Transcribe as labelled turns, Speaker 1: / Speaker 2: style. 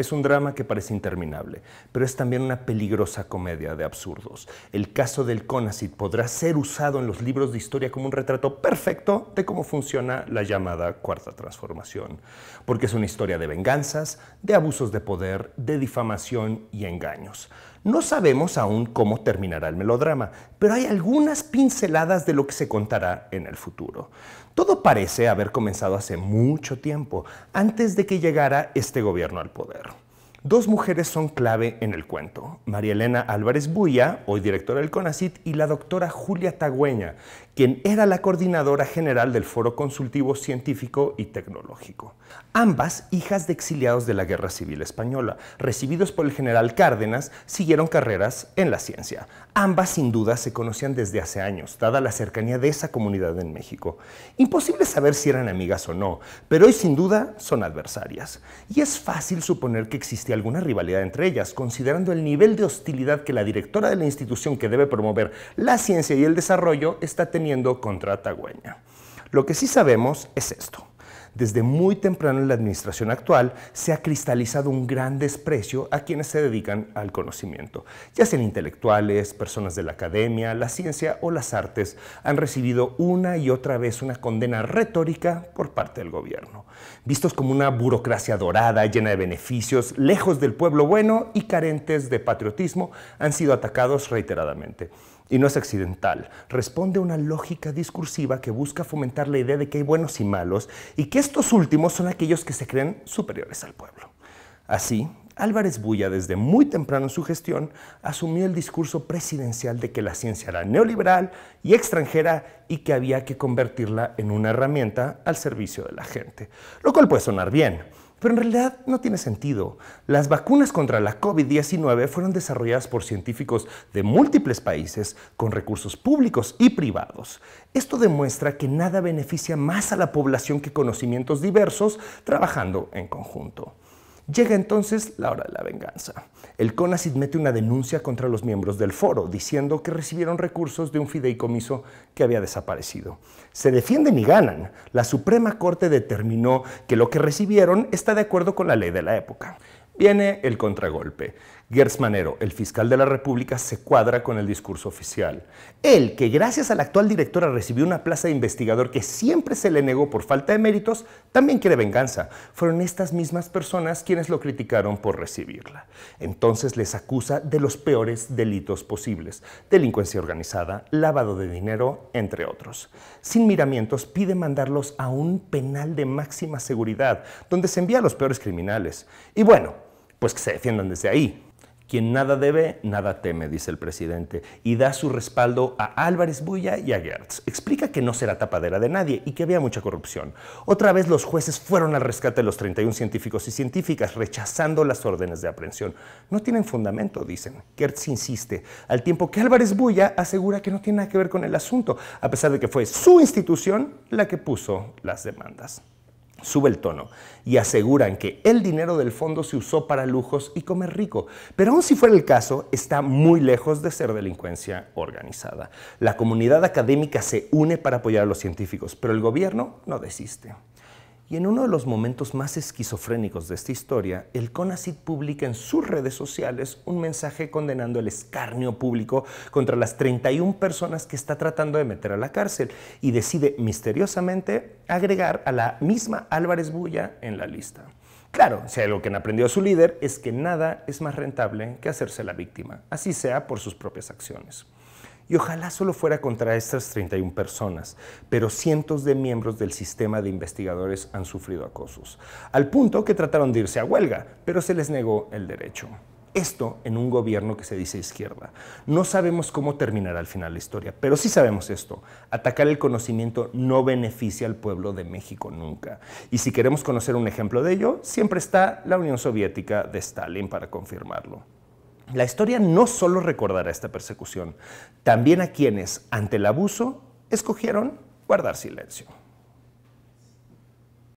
Speaker 1: Es un drama que parece interminable, pero es también una peligrosa comedia de absurdos. El caso del Conacyt podrá ser usado en los libros de historia como un retrato perfecto de cómo funciona la llamada cuarta transformación, porque es una historia de venganzas, de abusos de poder, de difamación y engaños. No sabemos aún cómo terminará el melodrama, pero hay algunas pinceladas de lo que se contará en el futuro. Todo parece haber comenzado hace mucho tiempo, antes de que llegara este gobierno al poder. Dos mujeres son clave en el cuento, María Elena Álvarez Buya, hoy directora del CONACIT, y la doctora Julia Tagüeña, quien era la coordinadora general del Foro Consultivo Científico y Tecnológico. Ambas, hijas de exiliados de la Guerra Civil Española, recibidos por el general Cárdenas, siguieron carreras en la ciencia. Ambas sin duda se conocían desde hace años, dada la cercanía de esa comunidad en México. Imposible saber si eran amigas o no, pero hoy sin duda son adversarias. Y es fácil suponer que existía alguna rivalidad entre ellas, considerando el nivel de hostilidad que la directora de la institución que debe promover la ciencia y el desarrollo está teniendo contra Tagüeña. Lo que sí sabemos es esto desde muy temprano en la administración actual se ha cristalizado un gran desprecio a quienes se dedican al conocimiento. Ya sean intelectuales, personas de la academia, la ciencia o las artes, han recibido una y otra vez una condena retórica por parte del gobierno. Vistos como una burocracia dorada, llena de beneficios, lejos del pueblo bueno y carentes de patriotismo, han sido atacados reiteradamente y no es accidental. Responde a una lógica discursiva que busca fomentar la idea de que hay buenos y malos y que estos últimos son aquellos que se creen superiores al pueblo. Así, Álvarez Bulla, desde muy temprano en su gestión, asumió el discurso presidencial de que la ciencia era neoliberal y extranjera y que había que convertirla en una herramienta al servicio de la gente. Lo cual puede sonar bien, pero en realidad no tiene sentido. Las vacunas contra la COVID-19 fueron desarrolladas por científicos de múltiples países con recursos públicos y privados. Esto demuestra que nada beneficia más a la población que conocimientos diversos trabajando en conjunto. Llega entonces la hora de la venganza. El CONACID mete una denuncia contra los miembros del foro, diciendo que recibieron recursos de un fideicomiso que había desaparecido. Se defienden y ganan. La Suprema Corte determinó que lo que recibieron está de acuerdo con la ley de la época. Viene el contragolpe. Gers Manero, el fiscal de la República, se cuadra con el discurso oficial. Él, que gracias a la actual directora recibió una plaza de investigador que siempre se le negó por falta de méritos, también quiere venganza. Fueron estas mismas personas quienes lo criticaron por recibirla. Entonces les acusa de los peores delitos posibles, delincuencia organizada, lavado de dinero, entre otros. Sin miramientos, pide mandarlos a un penal de máxima seguridad, donde se envía a los peores criminales. Y bueno, pues que se defiendan desde ahí. Quien nada debe, nada teme, dice el presidente, y da su respaldo a Álvarez Bulla y a Gertz. Explica que no será tapadera de nadie y que había mucha corrupción. Otra vez los jueces fueron al rescate de los 31 científicos y científicas, rechazando las órdenes de aprehensión. No tienen fundamento, dicen. Gertz insiste, al tiempo que Álvarez Bulla asegura que no tiene nada que ver con el asunto, a pesar de que fue su institución la que puso las demandas. Sube el tono y aseguran que el dinero del fondo se usó para lujos y comer rico, pero aun si fuera el caso, está muy lejos de ser delincuencia organizada. La comunidad académica se une para apoyar a los científicos, pero el gobierno no desiste. Y en uno de los momentos más esquizofrénicos de esta historia, el CONACID publica en sus redes sociales un mensaje condenando el escarnio público contra las 31 personas que está tratando de meter a la cárcel y decide misteriosamente agregar a la misma Álvarez Bulla en la lista. Claro, si algo que han aprendido su líder es que nada es más rentable que hacerse la víctima, así sea por sus propias acciones. Y ojalá solo fuera contra estas 31 personas, pero cientos de miembros del sistema de investigadores han sufrido acosos, al punto que trataron de irse a huelga, pero se les negó el derecho. Esto en un gobierno que se dice izquierda. No sabemos cómo terminará al final la historia, pero sí sabemos esto. Atacar el conocimiento no beneficia al pueblo de México nunca. Y si queremos conocer un ejemplo de ello, siempre está la Unión Soviética de Stalin para confirmarlo. La historia no solo recordará esta persecución, también a quienes, ante el abuso, escogieron guardar silencio.